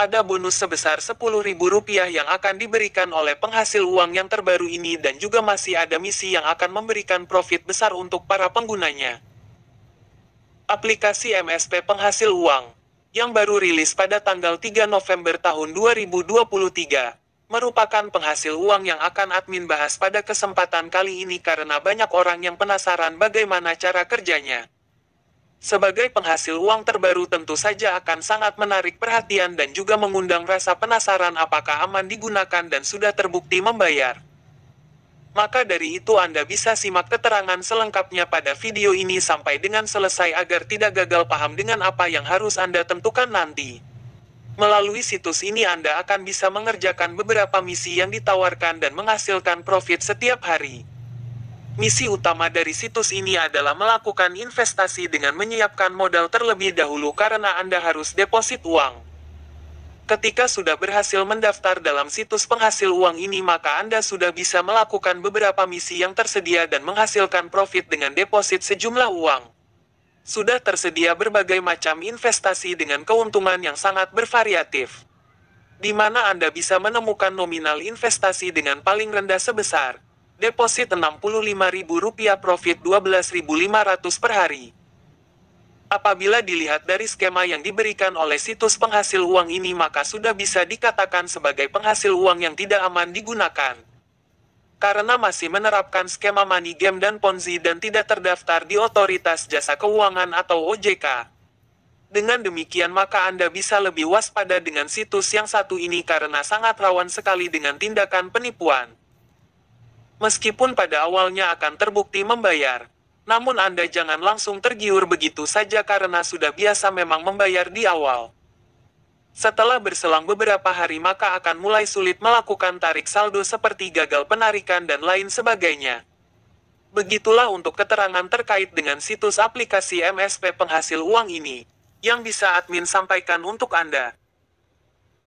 ada bonus sebesar Rp10.000 yang akan diberikan oleh penghasil uang yang terbaru ini dan juga masih ada misi yang akan memberikan profit besar untuk para penggunanya. Aplikasi MSP Penghasil Uang yang baru rilis pada tanggal 3 November tahun 2023 merupakan penghasil uang yang akan admin bahas pada kesempatan kali ini karena banyak orang yang penasaran bagaimana cara kerjanya. Sebagai penghasil uang terbaru tentu saja akan sangat menarik perhatian dan juga mengundang rasa penasaran apakah aman digunakan dan sudah terbukti membayar. Maka dari itu Anda bisa simak keterangan selengkapnya pada video ini sampai dengan selesai agar tidak gagal paham dengan apa yang harus Anda tentukan nanti. Melalui situs ini Anda akan bisa mengerjakan beberapa misi yang ditawarkan dan menghasilkan profit setiap hari. Misi utama dari situs ini adalah melakukan investasi dengan menyiapkan modal terlebih dahulu karena Anda harus deposit uang. Ketika sudah berhasil mendaftar dalam situs penghasil uang ini maka Anda sudah bisa melakukan beberapa misi yang tersedia dan menghasilkan profit dengan deposit sejumlah uang sudah tersedia berbagai macam investasi dengan keuntungan yang sangat bervariatif. Di mana Anda bisa menemukan nominal investasi dengan paling rendah sebesar deposit Rp65.000 profit Rp12.500 per hari. Apabila dilihat dari skema yang diberikan oleh situs penghasil uang ini maka sudah bisa dikatakan sebagai penghasil uang yang tidak aman digunakan. Karena masih menerapkan skema money game dan ponzi dan tidak terdaftar di Otoritas Jasa Keuangan atau OJK. Dengan demikian maka Anda bisa lebih waspada dengan situs yang satu ini karena sangat rawan sekali dengan tindakan penipuan. Meskipun pada awalnya akan terbukti membayar, namun Anda jangan langsung tergiur begitu saja karena sudah biasa memang membayar di awal. Setelah berselang beberapa hari maka akan mulai sulit melakukan tarik saldo seperti gagal penarikan dan lain sebagainya. Begitulah untuk keterangan terkait dengan situs aplikasi MSP penghasil uang ini, yang bisa admin sampaikan untuk Anda.